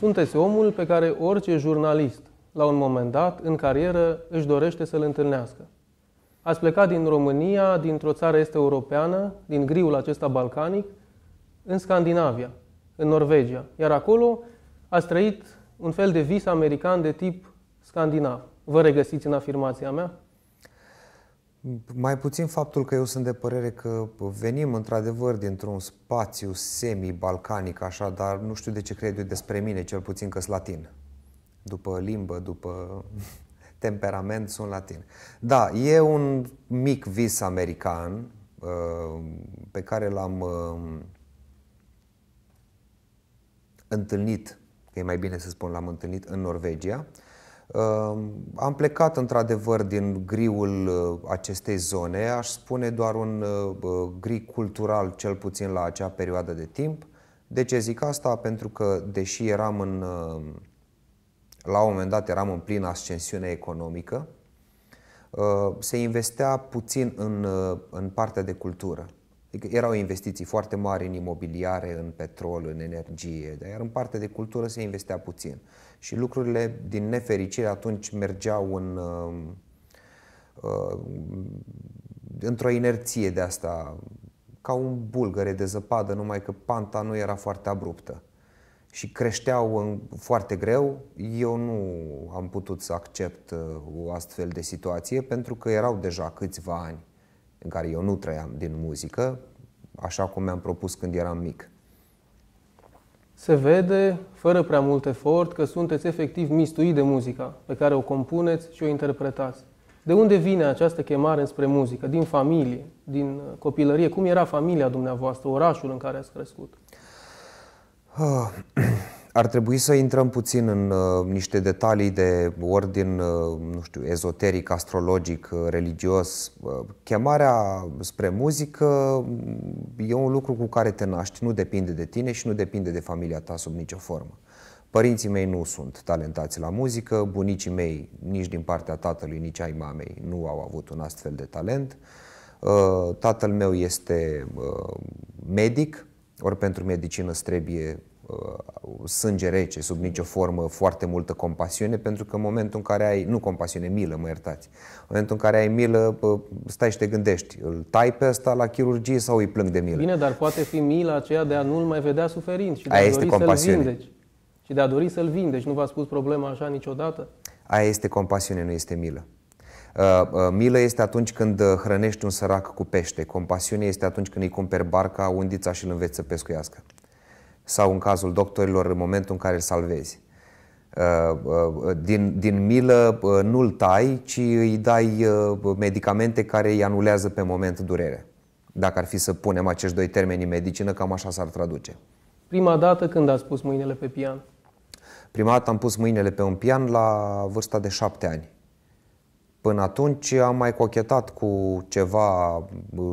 Sunteți omul pe care orice jurnalist, la un moment dat, în carieră, își dorește să-l întâlnească. Ați plecat din România, dintr-o țară este europeană, din griul acesta balcanic, în Scandinavia, în Norvegia. Iar acolo ați trăit un fel de vis american de tip scandinav. Vă regăsiți în afirmația mea? Mai puțin faptul că eu sunt de părere că venim într-adevăr dintr-un spațiu semi-balcanic, așa, dar nu știu de ce cred eu despre mine, cel puțin că sunt latin. După limbă, după temperament, sunt latin. Da, e un mic vis american uh, pe care l-am uh, întâlnit, că e mai bine să spun, l-am întâlnit în Norvegia. Am plecat într-adevăr din griul uh, acestei zone, aș spune doar un uh, uh, gri cultural, cel puțin la acea perioadă de timp. De ce zic asta? Pentru că, deși eram în. La un moment dat eram în plină ascensiune economică, se investea puțin în, în partea de cultură. Adică erau investiții foarte mari în imobiliare, în petrol, în energie, dar iar în partea de cultură se investea puțin. Și lucrurile, din nefericire, atunci mergeau în, uh, într-o inerție de asta, ca un bulgăre de zăpadă, numai că panta nu era foarte abruptă. Și creșteau în, foarte greu. Eu nu am putut să accept uh, o astfel de situație, pentru că erau deja câțiva ani în care eu nu trăiam din muzică, așa cum mi-am propus când eram mic se vede, fără prea mult efort, că sunteți efectiv mistuit de muzica pe care o compuneți și o interpretați. De unde vine această chemare spre muzică? Din familie, din uh, copilărie? Cum era familia dumneavoastră, orașul în care ați crescut? Ah, Ar trebui să intrăm puțin în uh, niște detalii de ordin, uh, nu știu, ezoteric, astrologic, uh, religios. Uh, chemarea spre muzică mm, e un lucru cu care te naști, nu depinde de tine și nu depinde de familia ta sub nicio formă. Părinții mei nu sunt talentați la muzică, bunicii mei nici din partea tatălui, nici ai mamei nu au avut un astfel de talent. Uh, tatăl meu este uh, medic, ori pentru medicină trebuie Uh, sânge rece, sub nicio formă, foarte multă compasiune, pentru că în momentul în care ai, nu compasiune, milă, mă iertați, în momentul în care ai milă, stai și te gândești, îl tai pe ăsta la chirurgie sau îi plâng de milă? Bine, dar poate fi mila aceea de a nu-l mai vedea suferind și de Aia a dori să-l vindeci. Și de a dori să-l vindeci. Nu v-a spus problema așa niciodată? Aia este compasiune, nu este milă. Uh, uh, milă este atunci când hrănești un sărac cu pește, compasiune este atunci când îi cumperi barca, undița și îl înveți să pescuiască sau în cazul doctorilor în momentul în care îl salvezi. Uh, uh, din, din milă uh, nu-l tai, ci îi dai medicamente care îi anulează pe moment durerea. Dacă ar fi să punem acești doi termeni în medicină, cam așa s-ar traduce. Prima dată când ați pus mâinile pe pian? Prima dată am pus mâinile pe un pian la vârsta de șapte ani. Până atunci am mai cochetat cu ceva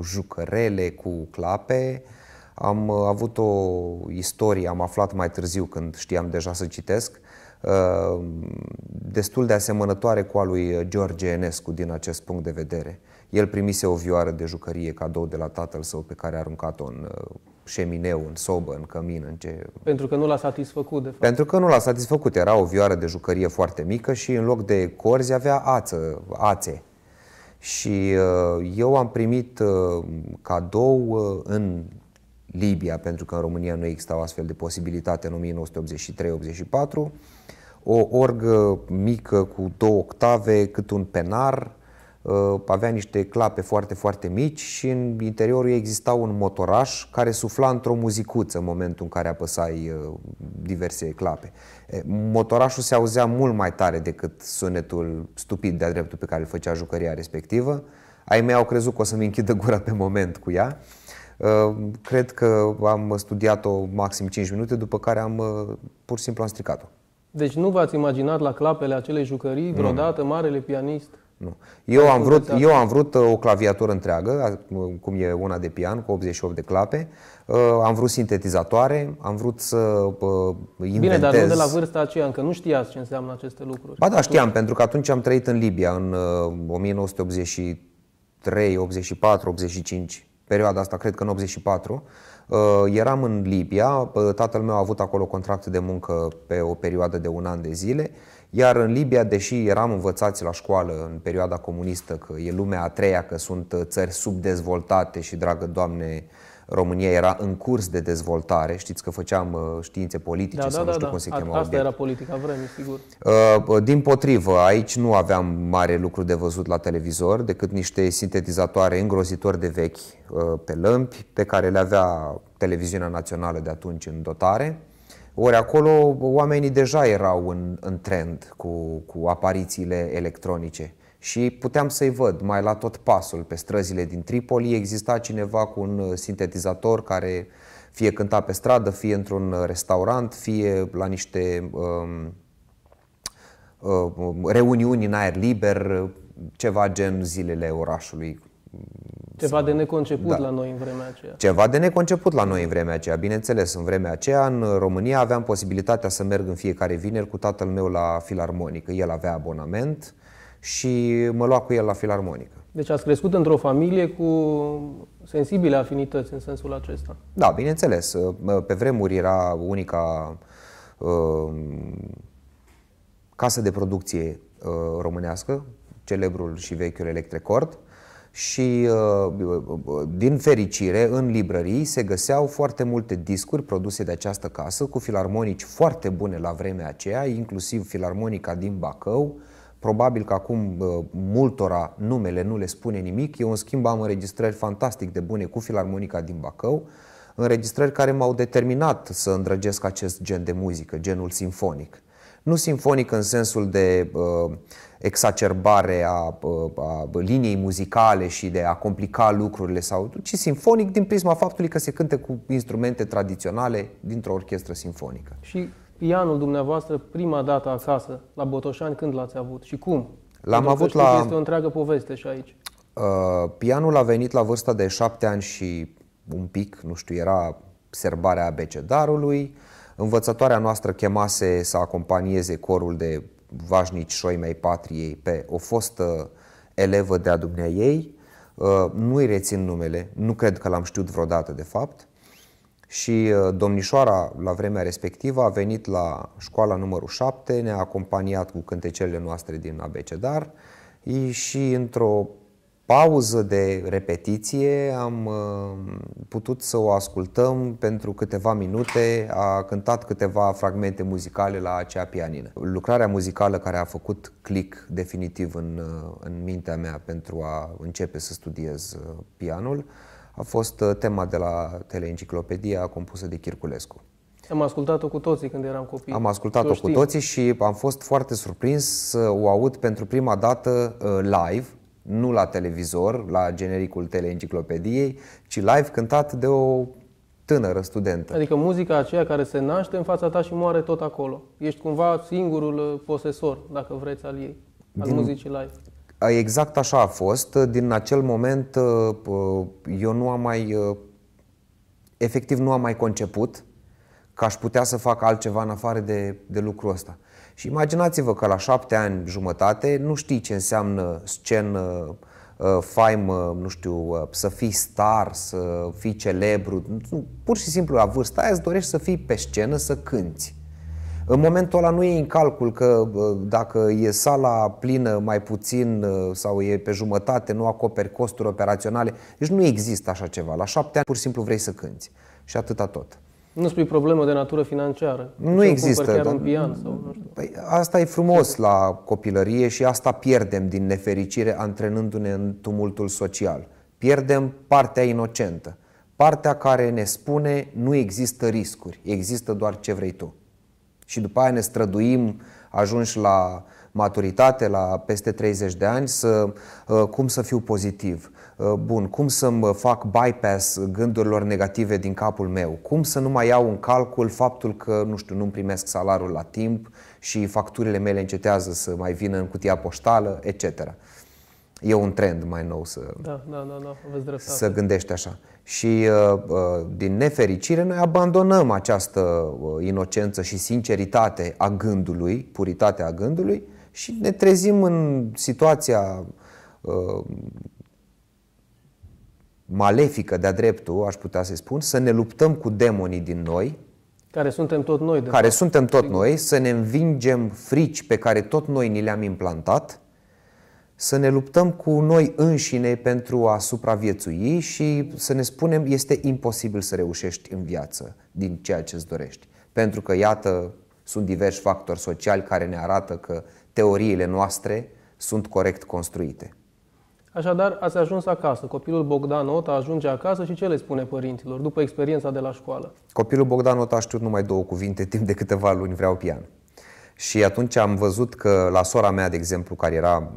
jucărele, cu clape, uh, am uh, avut o istorie, am aflat mai târziu când știam deja să citesc, uh, destul de asemănătoare cu a lui George Enescu din acest punct de vedere. El primise o vioară de jucărie cadou de la tatăl său pe care a aruncat-o în uh, șemineu, în sobă, în cămin, în ce... Pentru că nu l-a satisfăcut, de fapt. Pentru că nu l-a satisfăcut. Era o vioară de jucărie foarte mică și în loc de corzi avea ață, ațe. Și uh, eu am primit uh, cadou uh, în Libia, pentru că în România nu exista o astfel de posibilitate în 1983-84, o orgă uh, mică cu două octave, cât un penar, uh, avea niște clape foarte, foarte mici și în interiorul ei exista un motoraș care sufla într-o muzicuță în momentul în care apăsai uh, diverse clape. Motorașul se auzea mult mai tare decât sunetul stupid de-a dreptul pe care îl făcea jucăria respectivă. Ai mei au crezut că o să-mi închidă gura pe moment cu ea. Ehm, cred că am studiat-o maxim 5 minute, după care am eh, pur și simplu am stricat-o. Deci nu v-ați imaginat la clapele acelei jucării vreodată nu. marele pianist? Nu. Eu am, vrut, eu am vrut eh, o claviatură întreagă, cum e una de pian, cu 88 de clape. Eh, am vrut sintetizatoare, am vrut să inventez... Bine, dar nu de la vârsta aceea, încă nu știați ce înseamnă aceste lucruri. Ba da, știam, atunci... pentru că atunci am trăit în Libia, în 1983, 84, 85 perioada asta, cred că în 84, uh, eram în Libia, uh, tatăl meu a avut acolo contract de muncă pe o perioadă de un an de zile, iar în Libia, deși eram învățați la școală în perioada comunistă că e lumea a treia, că sunt uh, țări subdezvoltate și, dragă Doamne, România era în curs de dezvoltare, știți că făceam uh, științe politice da, sau da, nu da, știu da, cum se chema. Asta obiect. era politica vremii, sigur. Uh, uh, din potrivă, aici nu aveam mare lucru de văzut la televizor, decât niște sintetizatoare îngrozitori de vechi pe lămpi, pe care le avea televiziunea națională de atunci în dotare. Ori acolo oamenii deja erau în, în trend cu, cu aparițiile electronice și puteam să-i văd mai la tot pasul pe străzile din Tripoli. Exista cineva cu un uh, sintetizator care fie cânta pe stradă, fie într-un uh, restaurant, fie la niște um, uh, um, reuniuni în aer liber, ceva gen zilele orașului. Ceva de neconceput da. la noi în vremea aceea. Ceva de neconceput la noi în vremea aceea, bineînțeles. În vremea aceea, în România, aveam posibilitatea să merg în fiecare vineri cu tatăl meu la filarmonică. El avea abonament uh, și mă lua cu el la filarmonică. Deci ați crescut într-o familie cu sensibile afinități în sensul acesta. Da, bineînțeles. Pe vremuri era unica uh, casă de producție uh, românească, celebrul și vechiul Electrecord, și uh, din fericire în librării se găseau foarte multe discuri produse de această casă cu filarmonici foarte bune la vremea aceea, inclusiv filarmonica din Bacău, uh, Probabil că acum multora numele nu le spune nimic. Eu, în schimb, am înregistrări fantastic de bune cu Filarmonica din Bacău, înregistrări care m-au determinat să îndrăgesc acest gen de muzică, genul sinfonic. Nu simfonic în sensul de uh, exacerbare a, uh, a liniei muzicale și de a complica lucrurile, sau, ci simfonic din prisma faptului că se cânte cu instrumente tradiționale dintr-o orchestră simfonică. Și pianul dumneavoastră prima dată acasă, la Botoșani, când l-ați avut și cum? L-am avut știu la... Că este o întreagă poveste și aici. Uh, pianul a venit la vârsta de șapte ani și un pic, nu știu, era serbarea abecedarului. Învățătoarea noastră chemase să acompanieze corul de vașnici mei patriei pe o fostă elevă de-a ei. Uh, Nu-i rețin numele, nu cred că l-am știut vreodată, de fapt. Și uh, domnișoara, la vremea respectivă, a venit la școala numărul 7, ne-a acompaniat cu cântecele noastre din abecedar și într-o pauză de repetiție am uh, putut să o ascultăm pentru câteva minute, a cântat câteva fragmente muzicale la acea pianină. Lucrarea muzicală care a făcut click definitiv în, uh, în mintea mea pentru a începe să studiez pianul a fost uh, tema de la teleenciclopedia compusă de Chirculescu. Am ascultat-o cu toții când eram copii. Am ascultat-o cu toții și am fost foarte surprins să o aud pentru prima dată uh, live, nu la televizor, la genericul teleenciclopediei, ci live cântat de o tânără studentă. Adică muzica aceea care se naște în fața ta și moare tot acolo. Ești cumva singurul uh, posesor, dacă vreți, al ei, al din, muzicii live. Exact așa a fost. Din acel moment eu nu am mai, efectiv nu am mai conceput că aș putea să fac altceva în afară de, de lucrul ăsta. Și imaginați-vă că la șapte ani jumătate nu știi ce înseamnă scenă, faimă, nu știu, să fii star, să fii celebru. Pur și simplu la vârsta aia îți dorești să fii pe scenă, să cânți. În momentul ăla nu e în calcul că dacă e sala plină mai puțin ă, sau e pe jumătate, nu acoperi costuri operaționale. Deci nu există așa ceva. La șapte ani pur și simplu vrei să cânti. Și atâta tot. Nu spui problemă de natură financiară. Nu Ce deci există. Chiar dar, un pian sau nu știu. Păi asta e frumos la copilărie și asta pierdem din nefericire antrenându-ne în tumultul social. Pierdem partea inocentă, partea care ne spune nu există riscuri, există doar ce vrei tu și după aia ne străduim ajungi la maturitate, la peste 30 de ani, să, uh, cum să fiu pozitiv, uh, bun, cum să mă fac bypass gândurilor negative din capul meu, cum să nu mai iau în calcul faptul că, nu știu, nu-mi primesc salariul la timp și facturile mele încetează să mai vină în cutia poștală, etc e un trend mai nou să, da, da, da, da. Aveți să gândești așa. Și uh, uh, din nefericire noi abandonăm această uh, inocență și sinceritate a gândului, puritatea gândului și ne trezim în situația malefică de-a dreptul, aș putea să spun, să ne luptăm cu demonii din noi, care suntem tot noi. De care fapt. suntem tot noi, să ne învingem frici pe care tot noi ni le-am implantat să ne luptăm cu noi înșine pentru a supraviețui și să ne spunem este imposibil să reușești în viață din ceea ce îți dorești. Pentru că, iată, sunt diversi factori sociali care ne arată că teoriile noastre sunt corect construite. Așadar, ați ajuns acasă. Copilul Bogdan Ota ajunge acasă și ce le spune părinților după experiența de la școală? Copilul Bogdan Ota a știut numai două cuvinte timp de câteva luni, vreau pian. Și atunci am văzut că la sora mea, de exemplu, care era,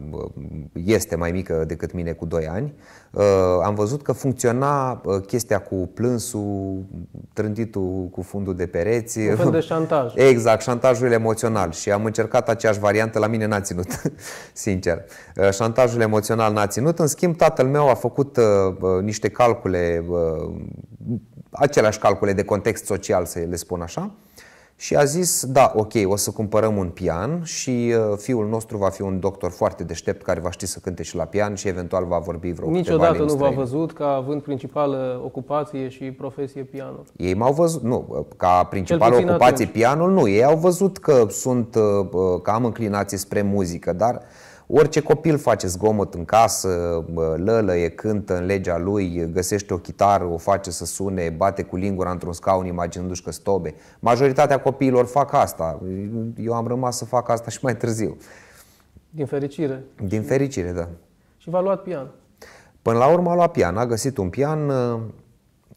este mai mică decât mine cu 2 ani, ă, am văzut că funcționa chestia cu plânsul, trânditul cu fundul de pereți. Un fel de șantaj. Exact, șantajul emoțional. Și am încercat aceeași variantă, la mine n-a ținut, sincer. Ă, șantajul emoțional n-a ținut. În schimb, tatăl meu a făcut ă, niște calcule, aceleași calcule de context social, să le spun așa, și a zis, da, ok, o să cumpărăm un pian și uh, fiul nostru va fi un doctor foarte deștept care va ști să cânte și la pian și eventual va vorbi vreo Niciodată nu v-a văzut ca având principală ocupație și profesie pianul. Ei m-au văzut, nu, uh, ca principală ocupație atunci. pianul, nu. Ei au văzut că sunt, uh, că am înclinație spre muzică, dar uh, Orice copil face zgomot în casă, e cântă în legea lui, găsește o chitară, o face să sune, bate cu lingura într-un scaun imaginându-și că stobe. Majoritatea copiilor fac asta. Eu am rămas să fac asta și mai târziu. Din fericire. Din fericire, da. Și v-a luat pian. Până la urmă a luat pian. A găsit un pian, ă,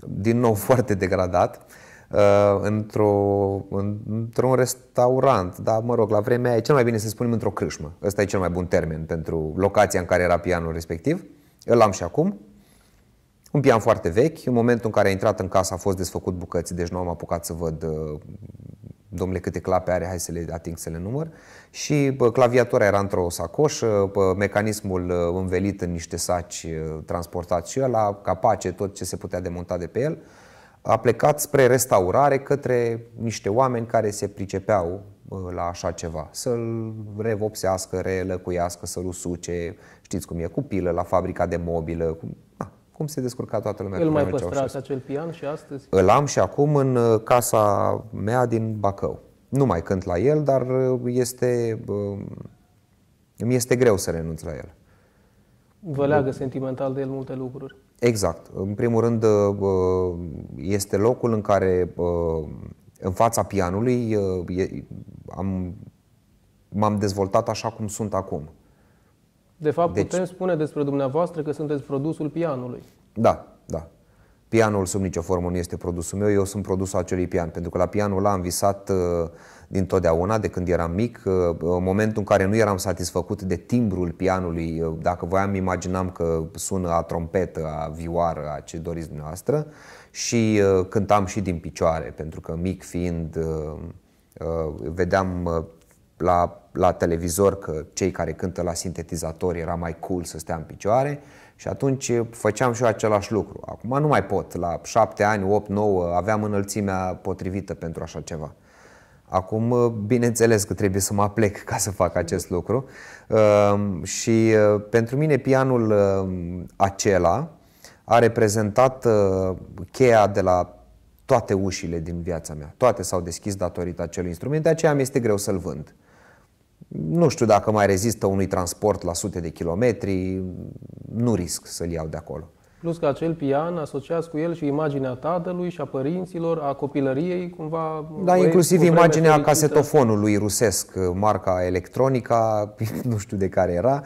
din nou foarte degradat, Uh, într-o, într-un restaurant, dar mă rog, la vremea aia e cel mai bine să spunem într-o crâșmă. Ăsta e cel mai bun termen pentru locația în care era pianul respectiv. Îl am și acum. Un pian foarte vechi. În momentul în care a intrat în casă a fost desfăcut bucăți, deci nu am apucat să văd uh, domnule, câte clape are, hai să le ating să le număr. Și bă, claviatura era într-o sacoșă, bă, mecanismul uh, învelit în niște saci transportați și la capace, tot ce se putea demonta de pe el a plecat spre restaurare către niște oameni care se pricepeau la așa ceva. Să-l revopsească, relăcuiască, să-l usuce, știți cum e, cu pilă la fabrica de mobilă, cum, da, cum se descurca toată lumea. Îl mai păstrați acel pian și astăzi? Îl am și acum în uh, casa mea din Bacău. Nu mai cânt la el, dar uh, este, uh, îmi este greu să renunț la el. Vă leagă sentimental de el multe lucruri. Exact. În primul rând, uh, uh, este locul în care, uh, în fața pianului, am, m-am dezvoltat așa cum sunt acum. De fapt, deci... putem spune despre dumneavoastră că sunteți produsul pianului. Da, da pianul sub nicio formă nu este produsul meu, eu sunt produsul acelui pian, pentru că la pianul ăla am visat uh, din totdeauna, de când eram mic, uh, în momentul în care nu eram satisfăcut de timbrul pianului, uh, dacă voiam, imaginam că sună a trompetă, a vioară, a ce doriți dumneavoastră, și cântam și din picioare, pentru că mic fiind, vedeam la, la televizor că cei care cântă la sintetizator era mai cool să stea în picioare și atunci făceam și eu același lucru. Acum nu mai pot. La șapte ani, opt, nouă, aveam înălțimea potrivită pentru așa ceva. Acum, bineînțeles că trebuie să mă aplec ca să fac acest lucru. Ehm, și pentru mine pianul acela a reprezentat cheia de la toate ușile din viața mea. Toate s-au deschis datorită acelui instrument, de aceea mi este greu să-l vând. Nu știu dacă mai rezistă unui transport la sute de kilometri, nu risc să-l iau de acolo. Plus că acel pian, asociați cu el și imaginea tatălui și a părinților, a copilăriei, cumva... Da, inclusiv imaginea fericită. casetofonului rusesc, marca electronica, nu știu de care era,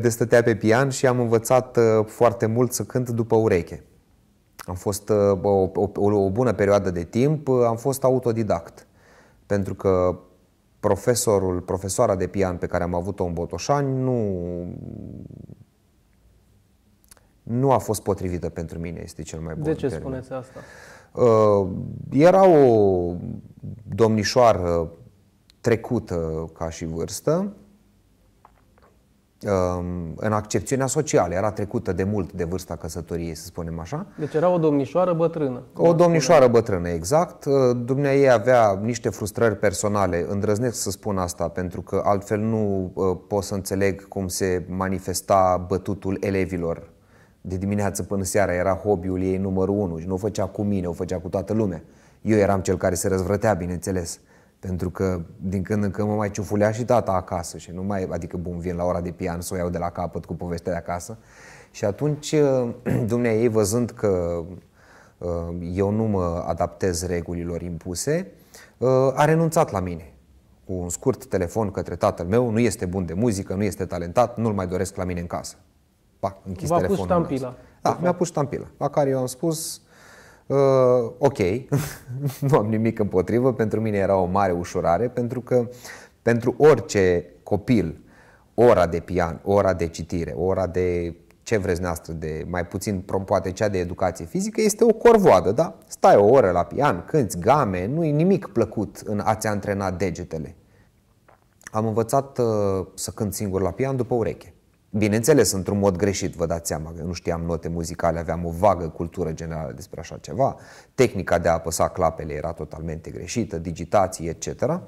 de stătea pe pian și am învățat uh, foarte mult să cânt după ureche. Am fost uh, o, o, o bună perioadă de timp, uh, am fost autodidact. Pentru că profesorul, profesoara de pian pe care am avut-o în Botoșani nu, nu a fost potrivită pentru mine, este cel mai bun De ce termen. spuneți asta? Uh, era o domnișoară trecută ca și vârstă, Um, în accepțiunea socială, era trecută de mult de vârsta căsătoriei, să spunem așa. Deci era o domnișoară bătrână. O domnișoară bătrână, exact. Uh, Dumnea ei avea niște frustrări personale, îndrăznesc să spun asta, pentru că altfel nu uh, pot să înțeleg cum se manifesta bătutul elevilor. De dimineață până seara era hobby-ul ei numărul unu și nu o făcea cu mine, o făcea cu toată lumea. Eu eram cel care se răzvrătea, bineînțeles pentru că din când în când mă mai ciufulea și tata acasă și nu mai, adică bun, vin la ora de pian să o iau de la capăt cu povestea de acasă și atunci dumnea ei văzând că uh, eu nu mă adaptez regulilor impuse, uh, a renunțat la mine cu un scurt telefon către tatăl meu, nu este bun de muzică, nu este talentat, nu-l mai doresc la mine în casă. Pa, închis telefonul V-a Pus stampila Da, mi-a pus ștampila, la care eu am spus, Uh, ok, nu am nimic împotrivă, pentru mine era o mare ușurare, pentru că pentru orice copil, ora de pian, ora de citire, ora de ce vreți noastră, de mai puțin poate cea de educație fizică, este o corvoadă, da? Stai o oră la pian, cânți game, nu-i nimic plăcut în a-ți antrena degetele. Am învățat uh, să cânt singur la pian după ureche. Bineînțeles, într-un mod greșit, vă dați seama că eu nu știam note muzicale, aveam o vagă cultură generală despre așa ceva, tehnica de a apăsa clapele era totalmente greșită, digitații, etc. 3-4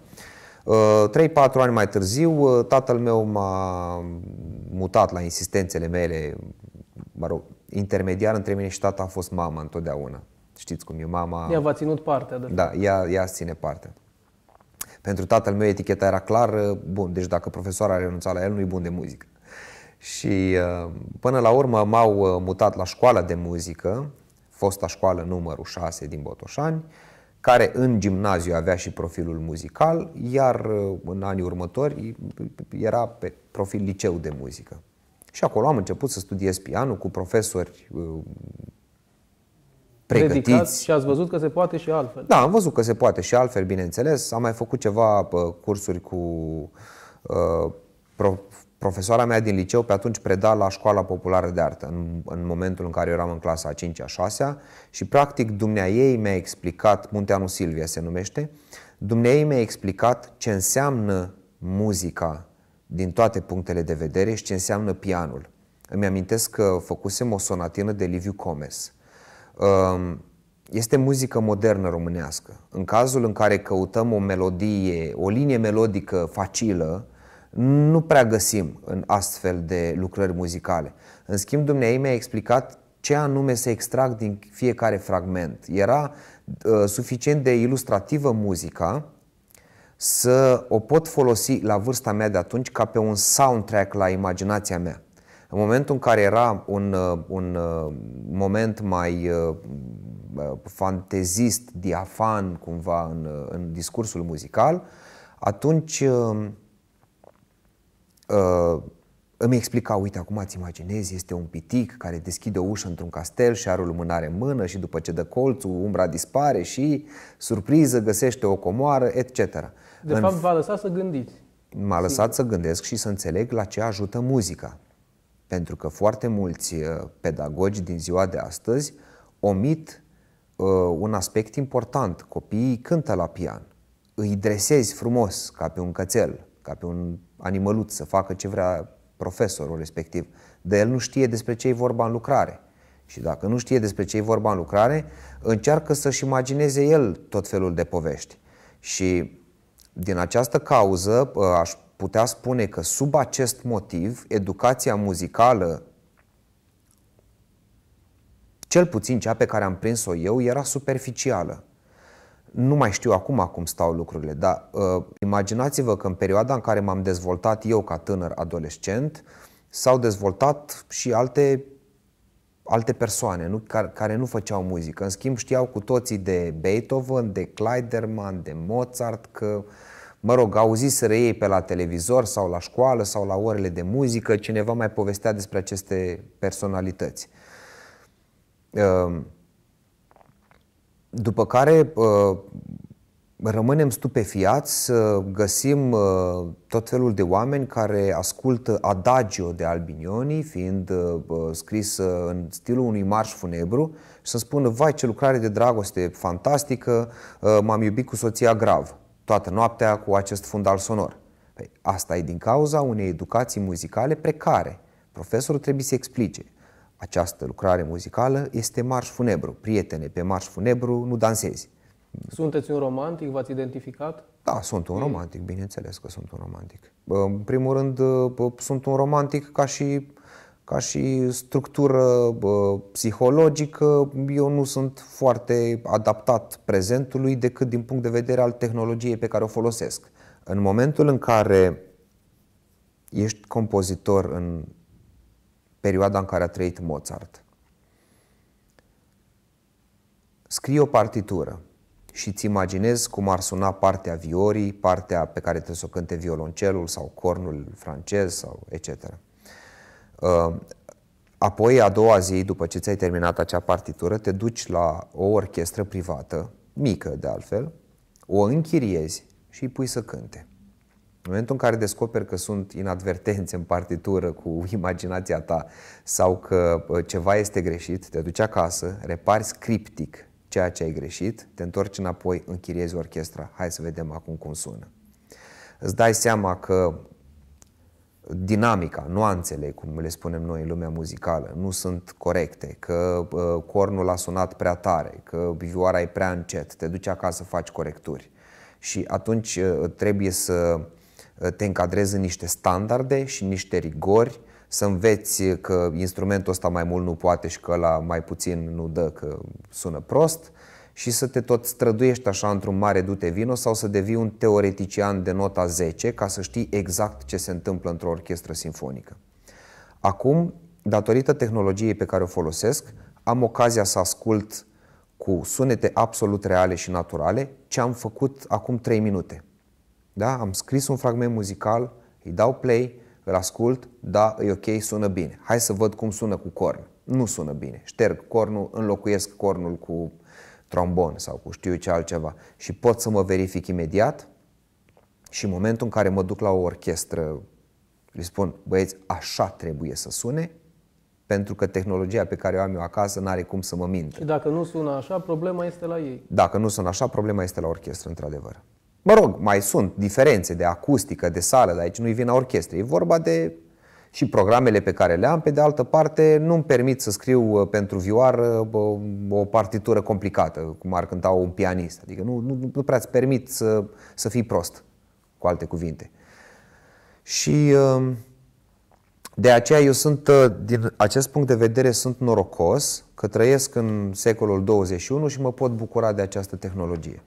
uh, ani mai târziu, uh, tatăl meu m-a mutat la insistențele mele, mă rog, intermediar între mine și tata a fost mama întotdeauna. Știți cum e mama... Ea v-a ținut parte, de Da, ea, ea ține parte. Pentru tatăl meu eticheta era clar, uh, bun, deci dacă profesoara a renunțat la el, nu-i bun de muzică. Și uh, până la urmă m-au uh, mutat la școala de muzică, fosta școală numărul 6 din Botoșani, care în gimnaziu avea și profilul muzical, iar uh, în anii următori era pe profil liceu de muzică. Și acolo am început să studiez pianul cu profesori pregătiți. Dedicați și ați văzut că se poate și altfel. Da, am văzut că se poate și altfel, bineînțeles. Am mai făcut ceva cursuri cu Profesoara mea din liceu pe atunci preda la școala populară de artă, în, în momentul în care eu eram în clasa 5-a, 6-a și practic dumnea ei mi-a explicat, Munteanu Silvia se numește, dumnea ei mi-a explicat ce înseamnă muzica din toate punctele de vedere și ce înseamnă pianul. Îmi amintesc că făcusem o sonatină de Liviu Comes. Ehm, este muzică modernă românească. În cazul în care căutăm o melodie, o linie melodică facilă, nu prea găsim în astfel de lucrări muzicale. În schimb, dumneai mi-a explicat ce anume se extrag din fiecare fragment. Era uh, suficient de ilustrativă muzica să o pot folosi la vârsta mea de atunci ca pe un soundtrack la imaginația mea. În momentul în care era un, uh, un uh, moment mai uh, fantezist, diafan cumva în, în discursul muzical, atunci uh, îmi explica, uite, acum îți imaginezi, este un pitic care deschide o ușă într-un castel și are o lumânare în mână și după ce dă colțul, umbra dispare și, surpriză, găsește o comoară, etc. De în... fapt, v-a lăsat să gândiți. M-a lăsat să gândesc și să înțeleg la ce ajută muzica. Pentru că foarte mulți uh, pedagogi din ziua de astăzi omit uh, un aspect important. Copiii cântă la pian, îi dresezi frumos, ca pe un cățel, ca pe un animăluț, să facă ce vrea profesorul respectiv. De el nu știe despre ce e vorba în lucrare. Și dacă nu știe despre ce e vorba în lucrare, încearcă să-și imagineze el tot felul de povești. Și din această cauză ă, aș putea spune că sub acest motiv, educația muzicală, cel puțin cea pe care am prins-o eu, era superficială nu mai știu acum cum stau lucrurile, dar uh, imaginați-vă că în perioada în care m-am dezvoltat eu ca tânăr adolescent, s-au dezvoltat și alte, alte persoane nu, care, care nu făceau muzică. În schimb, știau cu toții de Beethoven, de Kleiderman, de Mozart, că, mă rog, auziseră ei pe la televizor sau la școală sau la orele de muzică, cineva mai povestea despre aceste personalități. Uh, după care uh, rămânem stupefiați, găsim uh, tot felul de oameni care ascultă Adagio de Albinioni, fiind uh, scris în stilul unui marș funebru, și să spună, vai ce lucrare de dragoste fantastică, m-am iubit cu soția grav, toată noaptea cu acest fundal sonor. Păi, asta e din cauza unei educații muzicale precare. Profesorul trebuie să explice această lucrare muzicală este Marș Funebru. Prietene, pe Marș Funebru nu dansezi. Sunteți un romantic? V-ați identificat? Da, sunt un romantic, bineînțeles că sunt un romantic. În primul rând, sunt un romantic ca și, ca și structură psihologică. Eu nu sunt foarte adaptat prezentului decât din punct de vedere al tehnologiei pe care o folosesc. În momentul în care ești compozitor în perioada în care a trăit Mozart. scrie o partitură și îți imaginezi cum ar suna partea viorii, partea pe care trebuie să o cânte violoncelul sau cornul francez sau etc. Uh, apoi, a doua zi, după ce ți-ai terminat acea partitură, te duci la o orchestră privată, mică de altfel, o închiriezi și îi pui să cânte. În momentul în care descoperi că sunt inadvertențe în partitură cu imaginația ta sau că uh, ceva este greșit, te duci acasă, repari scriptic ceea ce ai greșit, te întorci înapoi, închiriezi orchestra, hai să vedem acum cum sună. Îți dai seama că dinamica, nuanțele, cum le spunem noi în lumea muzicală, nu sunt corecte, că uh, cornul a sunat prea tare, că vioara e prea încet, te duci acasă, faci corecturi. Și atunci uh, trebuie să te încadrezi în niște standarde și niște rigori, să înveți că instrumentul ăsta mai mult nu poate și că la mai puțin nu dă, că sună prost și să te tot străduiești așa într-un mare dute vino sau să devii un teoretician de nota 10 ca să știi exact ce se întâmplă într-o orchestră sinfonică. Acum, datorită tehnologiei pe care o folosesc, am ocazia să ascult cu sunete absolut reale și naturale ce am făcut acum 3 minute. Da? Am scris un fragment muzical, îi dau play, îl ascult, da, e ok, sună bine. Hai să văd cum sună cu corn. Nu sună bine. Șterg cornul, înlocuiesc cornul cu trombon sau cu știu ce altceva și pot să mă verific imediat și în momentul în care mă duc la o orchestră îi spun, băieți, așa trebuie să sune, pentru că tehnologia pe care o am eu acasă nu are cum să mă mint. Și dacă nu sună așa, problema este la ei. Dacă nu sună așa, problema este la orchestră, într-adevăr. Mă rog, mai sunt diferențe de acustică, de sală, dar aici nu-i vina orchestrei. E vorba de și programele pe care le am. Pe de altă parte, nu-mi permit să scriu uh, pentru vioară uh, o partitură complicată, cum ar cânta un pianist. Adică nu, nu, nu prea-ți permit să, să fii prost, cu alte cuvinte. Și uh, de aceea eu sunt, din acest punct de vedere, sunt norocos că trăiesc în secolul 21 și mă pot bucura de această tehnologie.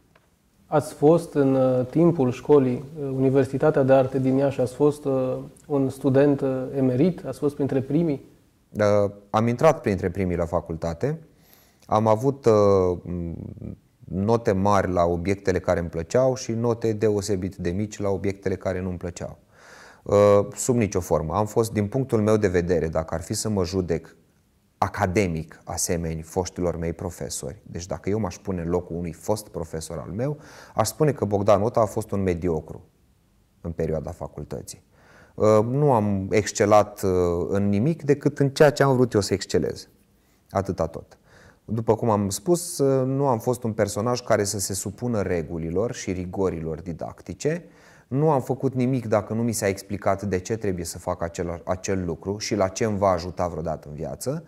Ați fost în uh, timpul școlii uh, Universitatea de Arte din Iași, ați fost uh, un student emerit, ați fost printre primii? Da, am intrat printre primii la facultate, am avut note mari la obiectele care îmi plăceau și note deosebit de mici la obiectele care nu îmi plăceau. Sub nicio formă. Am fost, din punctul meu de vedere, dacă ar fi să mă judec academic asemeni foștilor mei profesori. Deci dacă eu m-aș pune în locul unui fost profesor al meu, aș spune că Bogdan Ota a fost un mediocru în perioada facultății. Uh, nu am excelat uh, în nimic decât în ceea ce am vrut eu să excelez. Atâta tot. După cum am spus, uh, nu am fost un personaj care să se supună regulilor și rigorilor didactice, nu am făcut nimic dacă nu mi s-a explicat de ce trebuie să fac acel, acel lucru și la ce îmi va ajuta vreodată în viață.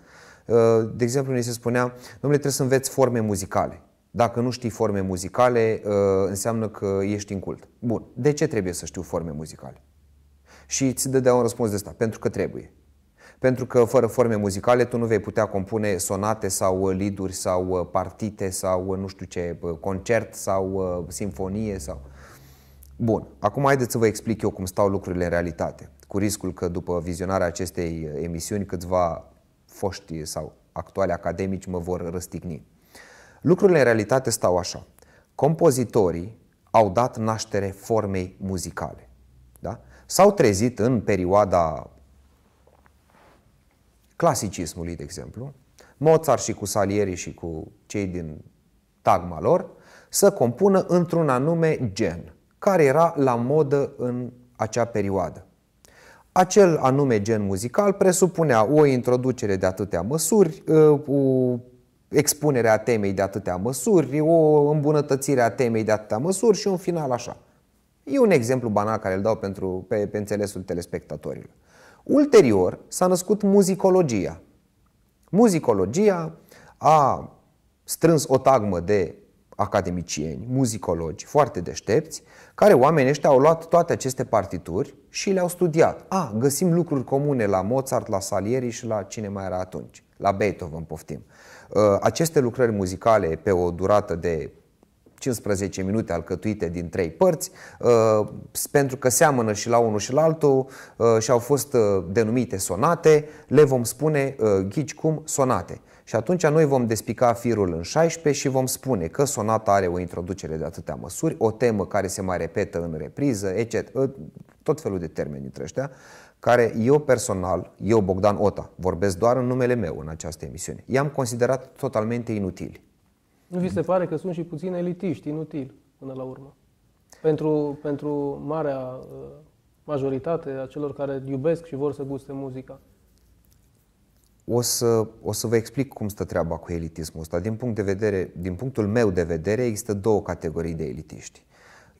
Uh, de exemplu, ne se spunea, domnule, trebuie să înveți forme muzicale. Dacă nu știi forme muzicale, uh, înseamnă că ești în cult. Bun, de ce trebuie să știu forme muzicale? Și ți dădea un răspuns de asta, pentru că trebuie. Pentru că fără forme muzicale tu nu vei putea compune sonate sau uh, liduri sau partite sau nu știu ce, concert sau sinfonie sau... Bun, acum haideți să vă explic eu cum stau lucrurile în realitate, cu riscul că după vizionarea acestei emisiuni câțiva foștii sau actuali academici mă vor răstigni. Lucrurile în realitate stau așa. Compozitorii au dat naștere formei muzicale. Da? S-au trezit în perioada clasicismului, de exemplu, Mozart și cu Salieri și cu cei din tagma lor, să compună într-un anume gen, care era la modă în acea perioadă. Acel anume gen muzical presupunea o introducere de atâtea măsuri, ă, o expunere a temei de atâtea măsuri, o îmbunătățire a temei de atâtea măsuri și un final așa. E un exemplu banal care îl dau pentru, pe, pe înțelesul telespectatorilor. Ulterior s-a născut muzicologia. Muzicologia a strâns o tagmă de academicieni, muzicologi foarte deștepți, care oamenii ăștia au luat toate aceste partituri și le-au studiat. A, găsim lucruri comune la Mozart, la Salieri și la cine mai era atunci, la Beethoven, poftim. Uh, aceste lucrări muzicale pe o durată de 15 minute alcătuite din trei părți, uh, pentru că seamănă și la unul și la altul uh, și au fost denumite sonate, le vom spune ghici cum sonate. Și atunci noi vom despica firul în 16 și vom spune că sonata are o introducere de atâtea măsuri, o temă care se mai repetă în repriză, etc. Ă, tot felul de termeni între ăștia, care eu personal, eu Bogdan Ota, vorbesc doar în numele meu în această emisiune, i-am considerat totalmente inutili. Nu vi se pare că sunt și puțin elitiști inutili până la urmă? Pentru, pentru marea ă, majoritate a celor care iubesc și vor să guste muzica o să, o să vă explic cum stă treaba cu elitismul ăsta. Din, punct de vedere, din punctul meu de vedere, există două categorii de elitiști.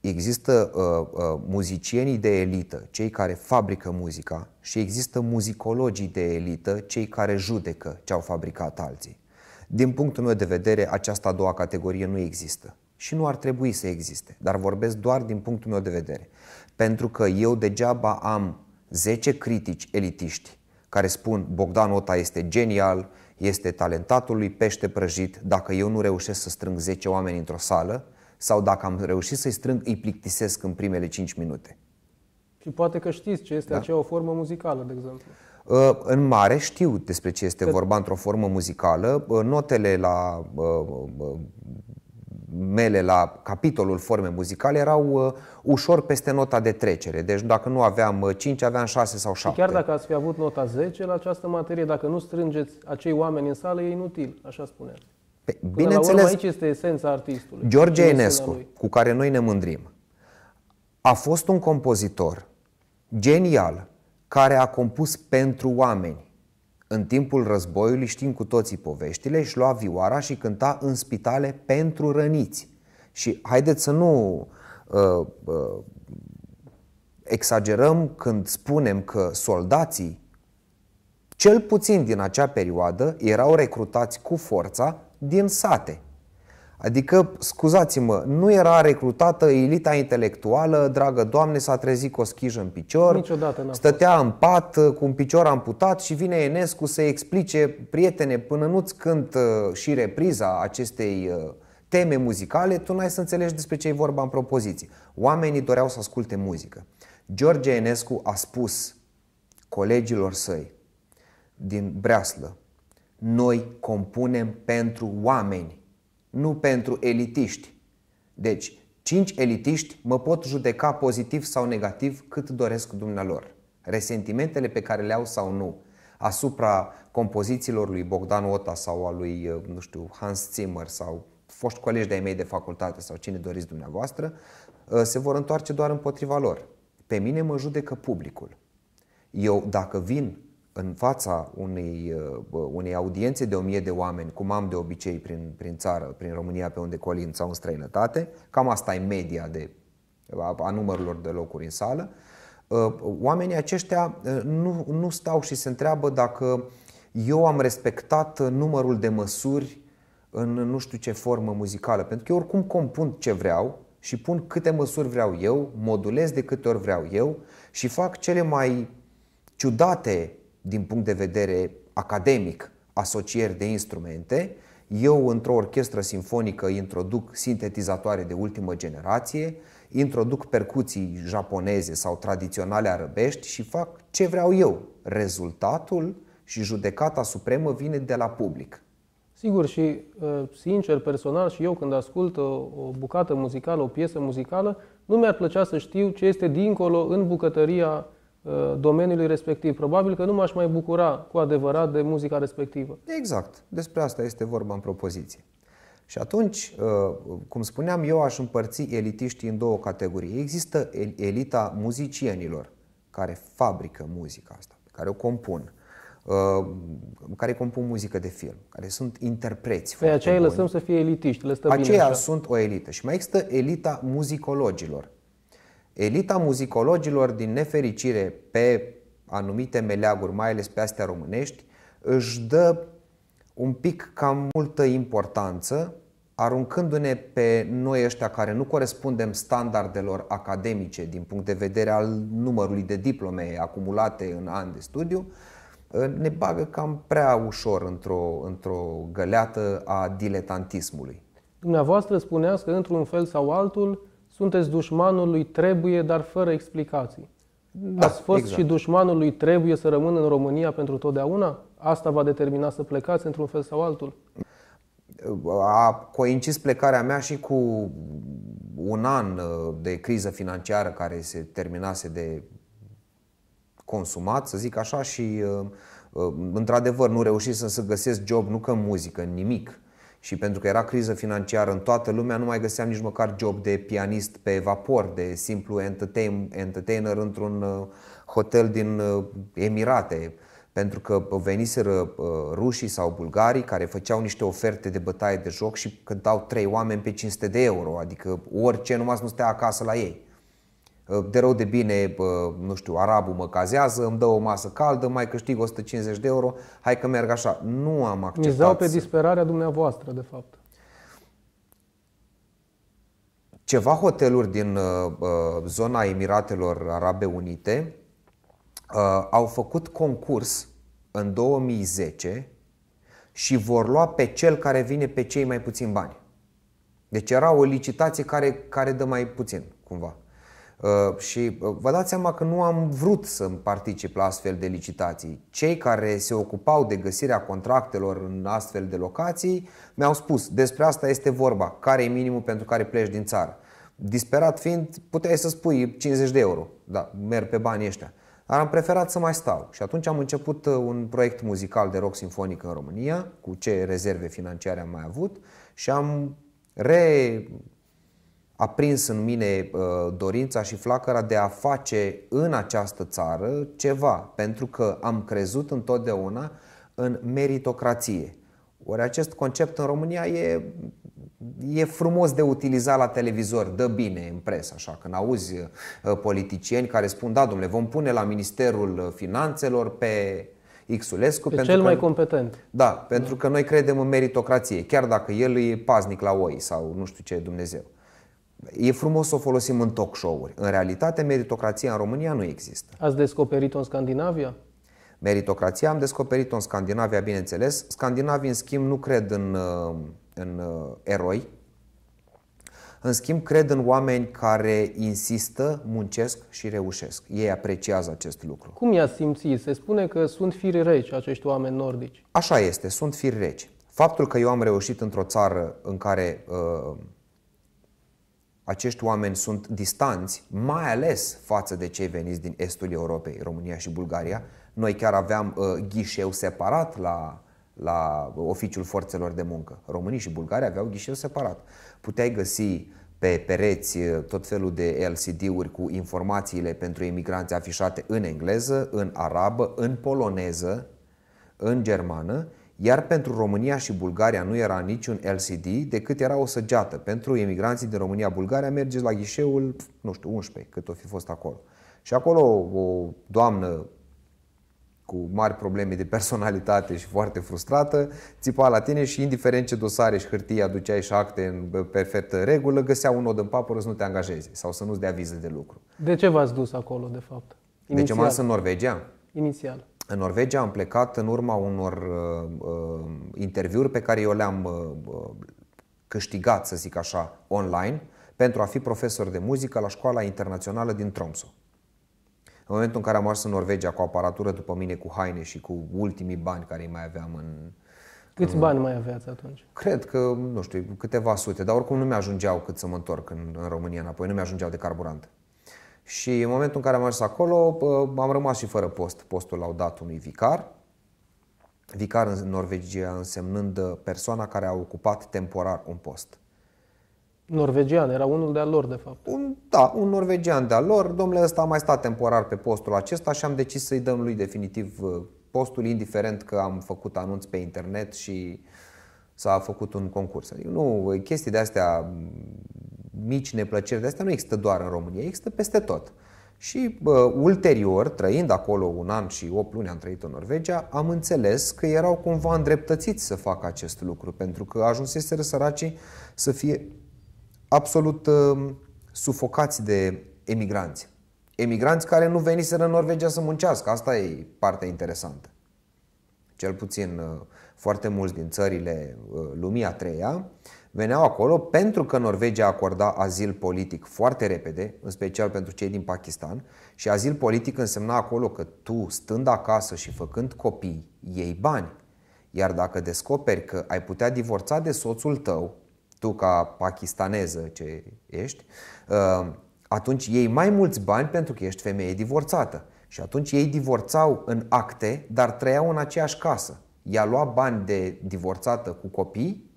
Există uh, uh, muzicienii de elită, cei care fabrică muzica, și există muzicologii de elită, cei care judecă ce au fabricat alții. Din punctul meu de vedere, această a doua categorie nu există și nu ar trebui să existe, dar vorbesc doar din punctul meu de vedere. Pentru că eu degeaba am 10 critici elitiști care spun Bogdan Ota este genial, este talentatul lui pește prăjit, dacă eu nu reușesc să strâng 10 oameni într-o sală sau dacă am reușit să-i strâng, îi plictisesc în primele 5 minute. Și poate că știți ce este da? acea o formă muzicală, de exemplu. Uh, în mare știu despre ce este vorba într-o formă muzicală. Uh, notele la uh, mele la capitolul forme muzicale erau uh, ușor peste nota de trecere. Deci dacă nu aveam 5, uh, aveam 6 sau 7. Și chiar dacă ați fi avut nota 10 la această materie, dacă nu strângeți acei oameni în sală, e inutil, așa spunea. Pe, Până bineînțeles, la urmă, aici este esența artistului. George Enescu, cu care noi ne mândrim, a fost un compozitor genial care a compus pentru oameni. În timpul războiului știm cu toții poveștile, își lua vioara și cânta în spitale pentru răniți. Și haideți să nu uh, uh, exagerăm când spunem că soldații, cel puțin din acea perioadă, erau recrutați cu forța din sate. Adică, scuzați-mă, nu era recrutată elita intelectuală, dragă doamne, s-a trezit cu o schijă în picior, Niciodată n-a stătea fost. în pat cu un picior amputat și vine Enescu să explice, prietene, până nu-ți cânt uh, și repriza acestei uh, teme muzicale, tu n-ai să înțelegi despre ce e vorba în propoziție. Oamenii doreau să asculte muzică. George Enescu a spus colegilor săi din Breaslă, noi compunem pentru oameni nu pentru elitiști. Deci, cinci elitiști mă pot judeca pozitiv sau negativ cât doresc dumnealor. Resentimentele pe care le au sau nu asupra compozițiilor lui Bogdan Ota sau a lui, uh, nu știu, Hans Zimmer sau foști colegi de-ai mei de facultate sau cine doriți dumneavoastră, uh, se vor întoarce doar împotriva lor. Pe mine mă judecă publicul. Eu, dacă vin în fața unei, uh, unei audiențe de o mie de oameni, cum am de obicei prin, prin țară, prin România, pe unde colin sau în străinătate, cam asta e media de, a, a numărelor de locuri în sală, uh, oamenii aceștia uh, nu, nu stau și se întreabă dacă eu am respectat numărul de măsuri în nu știu ce formă muzicală, pentru că eu oricum compun ce vreau și pun câte măsuri vreau eu, modulez de câte ori vreau eu și fac cele mai ciudate din punct de vedere academic asocieri de instrumente, eu într-o orchestră sinfonică introduc sintetizatoare de ultimă generație, introduc percuții japoneze sau tradiționale arăbești și fac ce vreau eu. Rezultatul și judecata supremă vine de la public. Sigur și uh, sincer, personal și eu când ascult uh, o bucată muzicală, o piesă muzicală, nu mi-ar plăcea să știu ce este dincolo în bucătăria Uh, domeniului respectiv. Probabil că nu m-aș mai bucura cu adevărat de muzica respectivă. Exact. Despre asta este vorba în propoziție. Și atunci, uh, cum spuneam, eu aș împărți elitiștii în două categorii. Există elita muzicienilor care fabrică muzica asta, care o compun, uh, care compun muzică de film, care sunt interpreți. Pe păi aceia îi lăsăm să fie elitiști, le Aceia bine așa. sunt o elită. Și mai există elita muzicologilor, Elita muzicologilor, din nefericire, pe anumite meleaguri, mai ales pe astea românești, își dă un pic cam multă importanță, aruncându-ne pe noi ăștia care nu corespundem standardelor academice din punct de vedere al numărului de diplome acumulate în ani de studiu, ne bagă cam prea ușor într-o, într-o găleată a diletantismului. Dumneavoastră spuneați că, într-un fel sau altul, sunteți dușmanul lui trebuie, dar fără explicații. Da, Ați fost exact. și dușmanul lui trebuie să rămână în România pentru totdeauna? Asta va determina să plecați într-un fel sau altul? A coincis plecarea mea și cu un an uh, de criză financiară care se terminase de consumat, să zic așa, și uh, uh, într-adevăr nu reușisem să găsesc job, nu că muzică, nimic și pentru că era criză financiară în toată lumea, nu mai găseam nici măcar job de pianist pe vapor, de simplu entertain, entertainer într-un uh, hotel din uh, Emirate. Pentru că veniseră uh, rușii sau bulgarii care făceau niște oferte de bătaie de joc și cântau trei oameni pe 500 de euro, adică orice, numai să nu stea acasă la ei. Uh, de rău de bine, nu știu, arabul mă cazează, îmi dă o masă caldă, mai câștig 150 de euro, hai că merg așa. Nu am acceptat. Mizau pe disperarea dumneavoastră, de fapt. Ceva hoteluri din uh, uh, zona Emiratelor Arabe Unite au făcut concurs în 2010 și vor lua pe cel care vine pe cei mai puțin bani. Deci era o licitație care, care dă mai puțin, cumva. Uh, și uh, vă dați seama că nu am vrut să particip la astfel de licitații. Cei care se ocupau de găsirea contractelor în astfel de locații mi-au spus despre asta este vorba, care e minimul pentru care pleci din țară. Disperat fiind, puteai să spui 50 de euro, da, merg pe banii ăștia. Dar am preferat să mai stau și atunci am început uh, un proiect muzical de rock sinfonic în România, cu ce rezerve financiare am mai avut și am re a prins în mine uh, dorința și flacăra de a face în această țară ceva, pentru că am crezut întotdeauna în meritocrație. Ori acest concept în România e, e frumos de utilizat la televizor, dă bine în presă, așa, când auzi uh, politicieni care spun, da, domnule, vom pune la Ministerul Finanțelor pe Xulescu. Pe pentru cel că, mai competent. Da, pentru da. că noi credem în meritocrație, chiar dacă el e paznic la oi sau nu știu ce Dumnezeu. E frumos să o folosim în talk show-uri. În realitate, meritocrația în România nu există. Ați descoperit-o în Scandinavia? Meritocrația am descoperit-o în Scandinavia, bineînțeles. Scandinavii, în schimb, nu cred în, uh, în uh, eroi. În schimb, cred în oameni care insistă, muncesc și reușesc. Ei apreciază acest lucru. Cum i-a simțit? Se spune că sunt firi reci acești oameni nordici. Așa este, sunt firi reci. Faptul că eu am reușit într-o țară în care uh, acești oameni sunt distanți, mai ales față de cei veniți din estul Europei, România și Bulgaria. Noi chiar aveam uh, ghișeu separat la, la oficiul forțelor de muncă. Românii și Bulgaria aveau ghișeu separat. Puteai găsi pe pereți uh, tot felul de LCD-uri cu informațiile pentru emigranți afișate în engleză, în arabă, în poloneză, în germană iar pentru România și Bulgaria nu era niciun LCD, decât era o săgeată. Pentru emigranții din România-Bulgaria mergeți la ghișeul, nu știu, 11, cât o fi fost acolo. Și acolo o doamnă cu mari probleme de personalitate și foarte frustrată, țipa la tine și indiferent ce dosare și hârtie aduceai și acte în perfectă regulă, găsea un nod în papură să nu te angajezi sau să nu-ți dea viză de lucru. De ce v-ați dus acolo, de fapt? Inițial. De ce m ați în Norvegia? Inițial. În Norvegia am plecat în urma unor uh, uh interviuri pe care eu le-am uh, uh, câștigat, să zic așa, online, pentru a fi profesor de muzică la școala internațională din Tromso. În momentul în care am ars în Norvegia cu aparatură după mine, cu haine și cu ultimii bani care îi mai aveam în... Câți în... bani mai aveați atunci? Cred că, nu știu, câteva sute, dar oricum nu mi-ajungeau cât să mă întorc în, în România înapoi, nu mi-ajungeau de carburant. Și în momentul în care am ajuns acolo, am rămas și fără post. Postul l-au dat unui vicar, vicar în Norvegia însemnând uh, persoana care a ocupat temporar un post. Norvegian, era unul de-al lor, de fapt. Un, da, un norvegian de-al lor. Domnule, ăsta a mai stat temporar pe postul acesta și am decis să-i dăm lui definitiv uh, postul, indiferent că am făcut anunț pe internet și s-a făcut un concurs. Adică nu, chestii de astea mici neplăceri de astea nu există doar în România, există peste tot. Și bă, ulterior, trăind acolo un an și 8 luni am trăit în Norvegia, am înțeles că erau cumva îndreptățiți să facă acest lucru, pentru că ajunseseră săracii să fie absolut uh, sufocați de emigranți. Emigranți care nu veniseră în Norvegia să muncească, asta e partea interesantă. Cel puțin uh, foarte mulți din țările uh, lumii a treia, uh, veneau acolo pentru că Norvegia acorda azil politic foarte repede, în special pentru cei din Pakistan, și azil politic însemna acolo că tu, stând acasă și făcând copii, iei bani. Iar dacă descoperi că ai putea divorța de soțul tău, tu ca pakistaneză ce ești, uh, atunci iei mai mulți bani pentru că ești femeie divorțată. Și atunci ei divorțau în acte, dar trăiau în aceeași casă. Ea lua bani de divorțată cu copii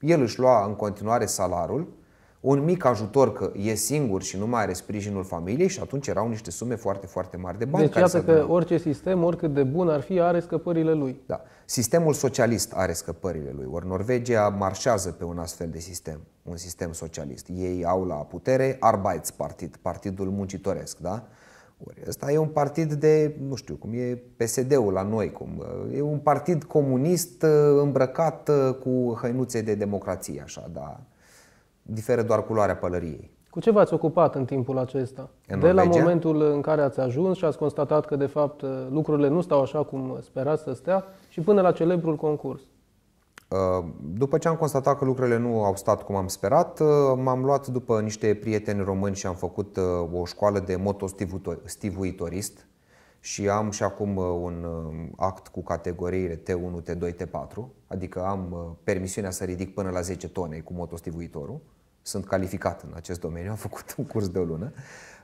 el își lua în continuare salarul, un mic ajutor că e singur și nu mai are sprijinul familiei și atunci erau niște sume foarte, foarte mari de bani. Deci iată că orice sistem, oricât de bun ar fi, are scăpările lui. Da. Sistemul socialist are scăpările lui. Ori Norvegia marșează pe un astfel de sistem, un sistem socialist. Ei au la putere Arbeitspartid, Partidul Muncitoresc, da? Ori ăsta e un partid de, nu știu, cum e PSD-ul la noi, cum e un partid comunist uh, îmbrăcat uh, cu hăinuțe de democrație, așa, dar diferă doar culoarea pălăriei. Cu ce v-ați ocupat în timpul acesta? În de la momentul în care ați ajuns și ați constatat că, de fapt, uh, lucrurile nu stau așa cum sperați să stea și până la celebrul concurs. Uh, după ce am constatat că lucrurile nu au stat cum am sperat, uh, m-am luat după niște prieteni români și am făcut uh, o școală de motostivuitorist și am și acum un act cu categoriile T1, T2, T4, adică am permisiunea să ridic până la 10 tone cu motostivuitorul. Sunt calificat în acest domeniu, am făcut un curs de o lună.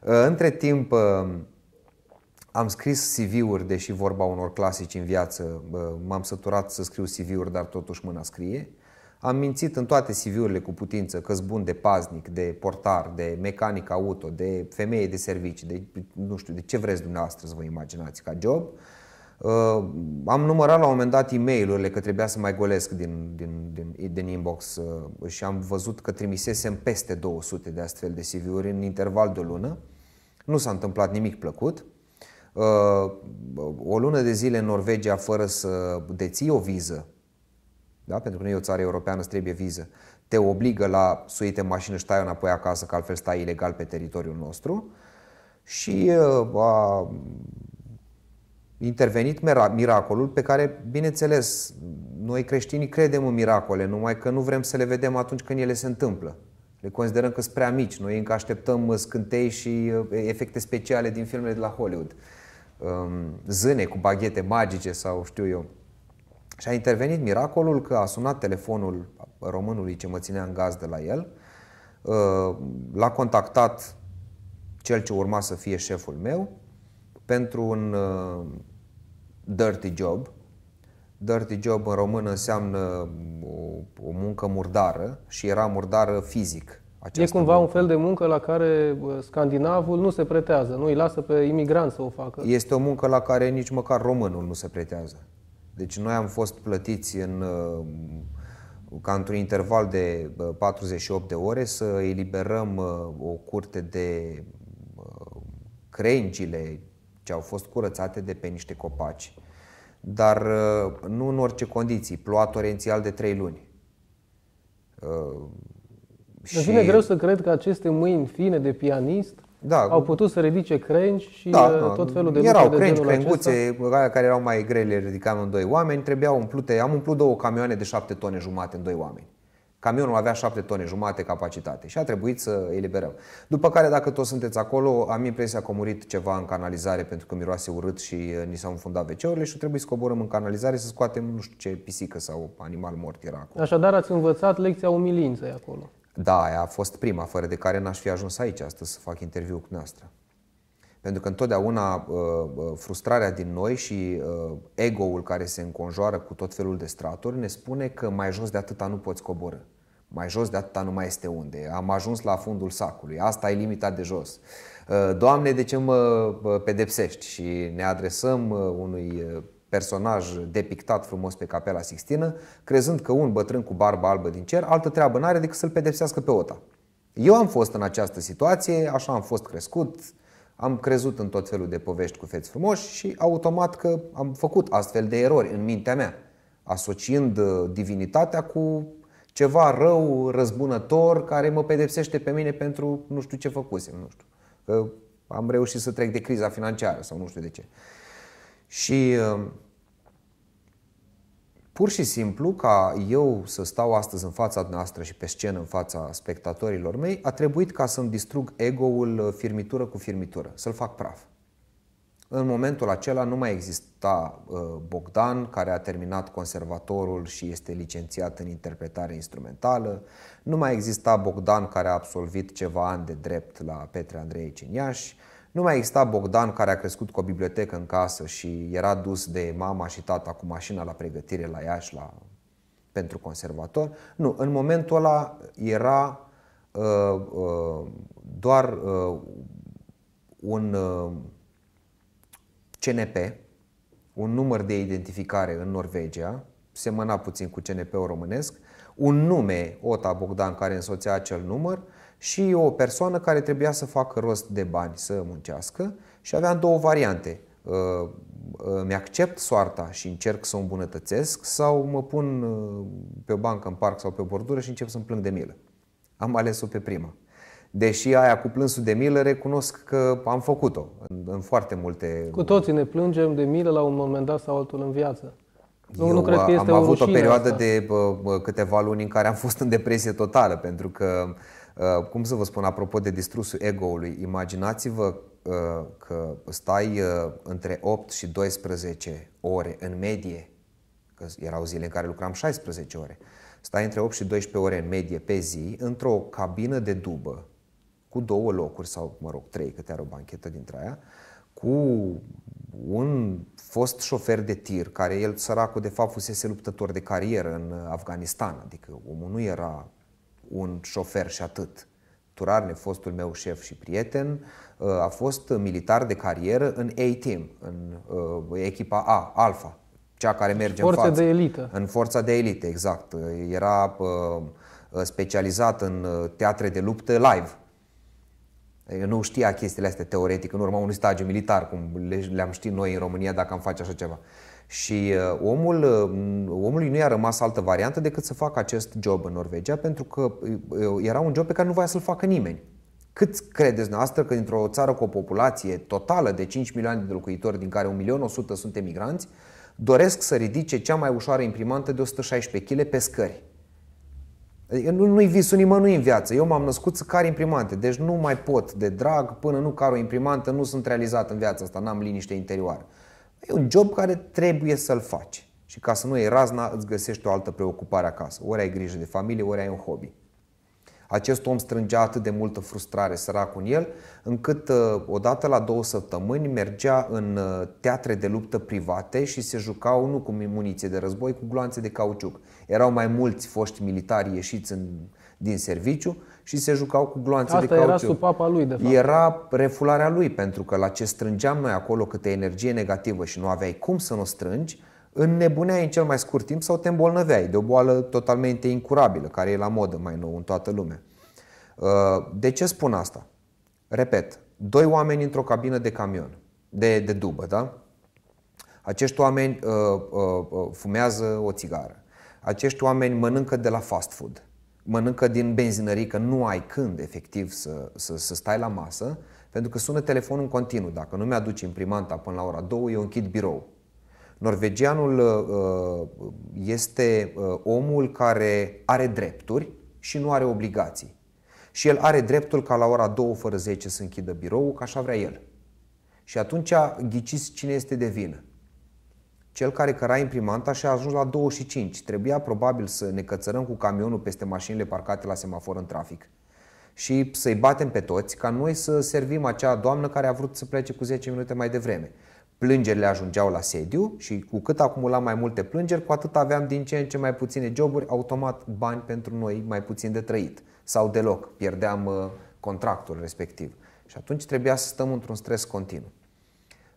Între timp, am scris CV-uri, deși vorba unor clasici în viață, m-am săturat să scriu CV-uri, dar totuși mâna scrie. Am mințit în toate CV-urile cu putință că bun de paznic, de portar, de mecanic auto, de femeie de servicii, de nu știu, de ce vreți dumneavoastră să vă imaginați ca job. Uh, am numărat la un moment dat e că trebuia să mai golesc din, din, din, din inbox uh, și am văzut că trimisesem peste 200 de astfel de CV-uri în interval de o lună. Nu s-a întâmplat nimic plăcut. Uh, o lună de zile în Norvegia fără să deții o viză, da? pentru că nu e o țară europeană, îți trebuie viză, te obligă la suite în mașină și tai înapoi acasă, că altfel stai ilegal pe teritoriul nostru. Și uh, a intervenit miracolul pe care, bineînțeles, noi creștinii credem în miracole, numai că nu vrem să le vedem atunci când ele se întâmplă. Le considerăm că sunt prea mici. Noi încă așteptăm scântei și uh, efecte speciale din filmele de la Hollywood. Um, zâne cu baghete magice sau știu eu. Și a intervenit miracolul că a sunat telefonul românului ce mă ținea în gaz de la el, uh, l-a contactat cel ce urma să fie șeful meu pentru un uh, dirty job. Dirty job în română înseamnă um, o, o muncă murdară și era murdară fizic. E cumva muncă. un fel de muncă la care scandinavul nu se pretează, nu îi lasă pe imigranți să o facă. Este o muncă la care nici măcar românul nu se pretează. Deci noi am fost plătiți în, uh, ca într-un interval de 48 de ore să eliberăm uh, o curte de uh, crengile ce au fost curățate de pe niște copaci, dar nu în orice condiții, ploua torențial de 3 luni îmi vine greu să cred că aceste mâini fine de pianist da. au putut să ridice crengi și da, uh, tot felul de Erau lucruri crengi, de crenguțe, aia care erau mai grele, ridicam în doi oameni, trebuiau umplute, am umplut două camioane de șapte tone jumate în doi oameni. Camionul avea 7 tone jumate capacitate și a trebuit să eliberăm. După care, dacă toți sunteți acolo, am impresia că a murit ceva în canalizare pentru că miroase urât și uh, ni s-au înfundat wc și trebuie să coborăm în canalizare să scoatem nu știu ce pisică sau animal mort era acolo. Așadar ați învățat lecția umilinței acolo. Da, aia a fost prima, fără de care n-aș fi ajuns aici astăzi să fac interviu cu noastră. Pentru că întotdeauna uh, uh, frustrarea din noi și uh, ego-ul care se înconjoară cu tot felul de straturi ne spune că mai jos de atâta nu poți coborâ. Mai jos de atâta nu mai este unde. Am ajuns la fundul sacului. Asta e limita de jos. Doamne, de ce mă pedepsești? Și ne adresăm unui personaj depictat frumos pe capela Sixtină, crezând că un bătrân cu barbă albă din cer altă treabă n-are decât să-l pedepsească pe OTA. Eu am fost în această situație, așa am fost crescut, am crezut în tot felul de povești cu feți frumoși și automat că am făcut astfel de erori în mintea mea, asociind uh, divinitatea cu ceva rău, răzbunător, care mă pedepsește pe mine pentru nu știu ce făcusem, nu știu. Că am reușit să trec de criza financiară sau nu știu de ce. Și um, pur și simplu, ca eu să stau astăzi în fața noastră și pe scenă în fața spectatorilor mei, a trebuit ca să-mi distrug ego-ul uh, firmitură cu firmitură, să-l fac praf. În momentul acela nu mai exista uh, Bogdan, care a terminat conservatorul și este licențiat în interpretare instrumentală. Nu mai exista Bogdan, care a absolvit ceva ani de drept la Petre Andrei Ciniaș. Nu mai exista Bogdan care a crescut cu o bibliotecă în casă și era dus de mama și tata cu mașina la pregătire la Iași la... pentru conservator. Nu, în momentul ăla era uh, uh, doar uh, un uh, CNP, un număr de identificare în Norvegia, semăna puțin cu CNP-ul românesc, un nume, Ota Bogdan, care însoțea acel număr, și o persoană care trebuia să facă rost de bani, să muncească și aveam două variante. Uh, Mi-accept soarta și încerc să o îmbunătățesc sau mă pun uh, pe o bancă în parc sau pe o bordură și încep să-mi plâng de milă. Am ales-o pe prima. Deși aia cu plânsul de milă, recunosc că am făcut-o în, în foarte multe... Cu toții ne plângem de milă la un moment dat sau altul în viață. Eu nu, cred că este am o avut o perioadă asta. de uh, câteva luni în care am fost în depresie totală, pentru că uh, Uh, cum să vă spun, apropo de distrusul ego-ului, imaginați-vă uh, că stai uh, între 8 și 12 ore în medie, că erau zile în care lucram 16 ore, stai între 8 și 12 ore în medie pe zi într-o cabină de dubă cu două locuri sau, mă rog, trei, câte are o banchetă dintre aia, cu un fost șofer de tir, care el, săracul, de fapt, fusese luptător de carieră în Afganistan, adică omul nu era un șofer și atât. Turarne, fostul meu șef și prieten, uh, a fost militar de carieră în A-Team, în uh, echipa A, Alfa, cea care deci merge Forța în față. de elită. În forța de elită, exact. Era uh, specializat în teatre de luptă live. Eu nu știa chestiile astea teoretic în urma unui stagiu militar, cum le-am ști noi în România dacă am face așa ceva. Și uh, omul, uh, omului nu i-a rămas altă variantă decât să facă acest job în Norvegia, pentru că uh, era un job pe care nu voia să-l facă nimeni. Cât credeți noastră că dintr-o țară cu o populație totală de 5 milioane de locuitori, din care 1.100.000 sunt emigranți, doresc să ridice cea mai ușoară imprimantă de 116 kg pe scări? Adică nu, nu-i visul nimănui în viață. Eu m-am născut să car imprimante, deci nu mai pot de drag până nu car o imprimantă, nu sunt realizat în viața asta, n-am liniște interioară. E un job care trebuie să-l faci. Și ca să nu iei razna, îți găsești o altă preocupare acasă. Ori ai grijă de familie, ori ai un hobby. Acest om strângea atât de multă frustrare, săracul în el, încât uh, odată la două săptămâni mergea în uh, teatre de luptă private și se jucau nu cu muniție de război, cu gloanțe de cauciuc. Erau mai mulți foști militari ieșiți în, din serviciu și se jucau cu gloanțe Asta de cauciuc. Asta era supapa lui, de fapt. Era refularea lui, pentru că la ce strângeam noi acolo câte energie negativă și nu aveai cum să nu strângi, înnebuneai în cel mai scurt timp sau te îmbolnăveai de o boală totalmente incurabilă, care e la modă mai nou în toată lumea. Uh, de ce spun asta? Repet, doi oameni într-o cabină de camion, de, de dubă, da? Acești oameni uh, uh, uh fumează o țigară. Acești oameni mănâncă de la fast food mănâncă din benzinării, că nu ai când efectiv să, să, să stai la masă, pentru că sună telefonul în continuu. Dacă nu mi-aduci imprimanta până la ora 2, eu închid birou. Norvegianul uh, uh, este uh, omul care are drepturi și nu are obligații. Și el are dreptul ca la ora 2 fără 10 să închidă biroul, ca așa vrea el. Și atunci ghiciți cine este de vină. Cel care căra imprimanta și a ajuns la 25. Trebuia probabil să ne cățărăm cu camionul peste mașinile parcate la semafor în trafic și să-i batem pe toți ca noi să servim acea doamnă care a vrut să plece cu 10 minute mai devreme. Plângerile ajungeau la sediu și cu cât acumulam mai multe plângeri, cu atât aveam din ce în ce mai puține joburi, automat bani pentru noi mai puțin de trăit sau deloc, pierdeam uh, contractul respectiv. Și atunci trebuia să stăm într-un stres continuu.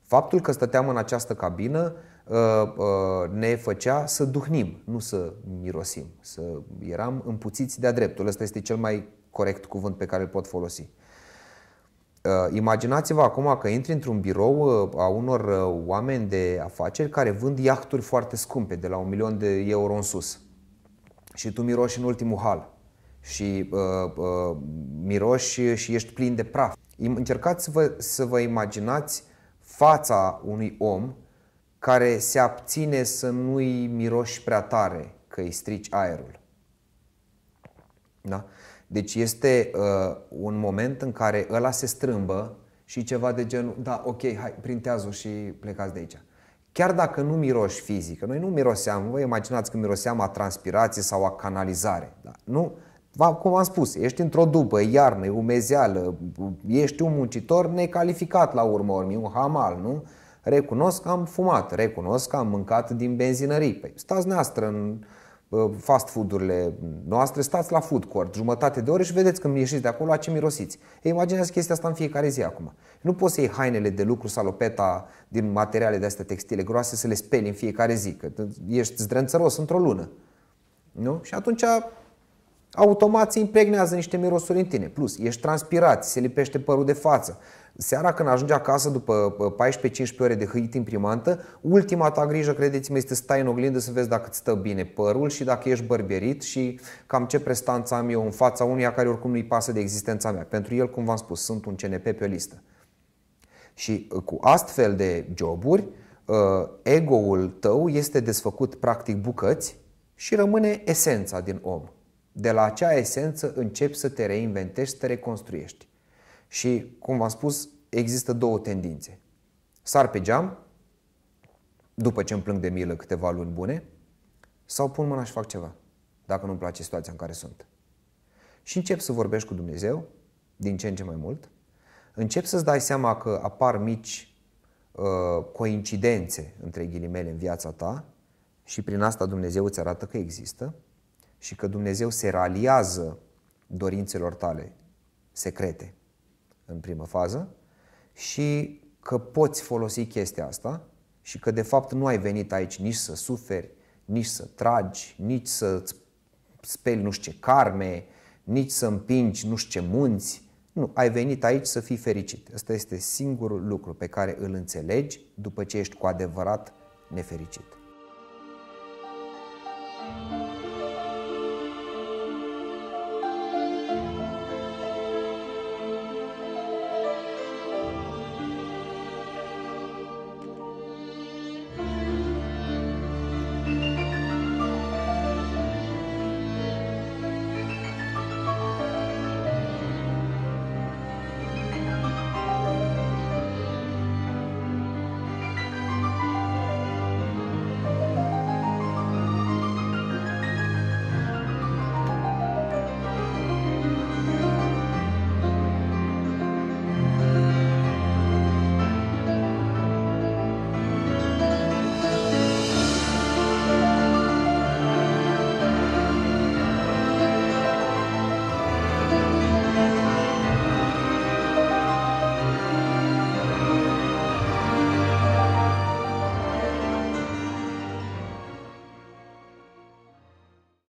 Faptul că stăteam în această cabină Uh, uh, ne făcea să duhnim, nu să mirosim, să eram împuțiți de-a dreptul. Ăsta este cel mai corect cuvânt pe care îl pot folosi. Uh, imaginați-vă acum că intri într-un birou a unor oameni de afaceri care vând iahturi foarte scumpe, de la un milion de euro în sus. Și tu miroși în ultimul hal și uh, uh, miroși și ești plin de praf. Încercați să vă, să vă imaginați fața unui om care se abține să nu-i miroși prea tare, că îi strici aerul. Da? Deci este uh, un moment în care ăla se strâmbă și ceva de genul, da, ok, hai, printează și plecați de aici. Chiar dacă nu miroși fizică, noi nu miroseam, vă imaginați că miroseam a transpirație sau a canalizare. Da? Nu, cum am spus, ești într-o dubă, iarnă, umezeală, ești un muncitor necalificat la urmă, urmi, un hamal, nu? Recunosc că am fumat, recunosc că am mâncat din benzinării. Păi stați neastră în fast foodurile noastre, stați la food court jumătate de oră și vedeți când ieșiți de acolo la ce mirosiți. Ei, imaginează chestia asta în fiecare zi acum. Nu poți să iei hainele de lucru, salopeta din materiale de astea textile groase să le speli în fiecare zi, că ești zdrențăros într-o lună. Nu? Și atunci automat se impregnează niște mirosuri în tine. Plus, ești transpirat, se lipește părul de față. Seara când ajungi acasă după 14-15 ore de hâit imprimantă, ultima ta grijă, credeți-mă, este să stai în oglindă să vezi dacă îți stă bine părul și dacă ești bărbierit și cam ce prestanță am eu în fața unuia care oricum nu-i pasă de existența mea. Pentru el, cum v-am spus, sunt un CNP pe o listă. Și uh, cu astfel de joburi, uh, ego-ul tău este desfăcut practic bucăți și rămâne esența din om. De la acea esență începi să te reinventești, să te reconstruiești. Și, cum v-am spus, există două tendințe. Sar pe geam, după ce îmi plâng de milă câteva luni bune, sau pun mâna și fac ceva, dacă nu-mi place situația în care sunt. Și încep să vorbești cu Dumnezeu, din ce în ce mai mult, încep să-ți dai seama că apar mici uh, coincidențe, între ghilimele, în viața ta și prin asta Dumnezeu îți arată că există și că Dumnezeu se raliază dorințelor tale secrete în primă fază și că poți folosi chestia asta și că de fapt nu ai venit aici nici să suferi, nici să tragi, nici să speli nu știu ce carme, nici să împingi nu știu ce munți. Nu, ai venit aici să fii fericit. Asta este singurul lucru pe care îl înțelegi după ce ești cu adevărat nefericit.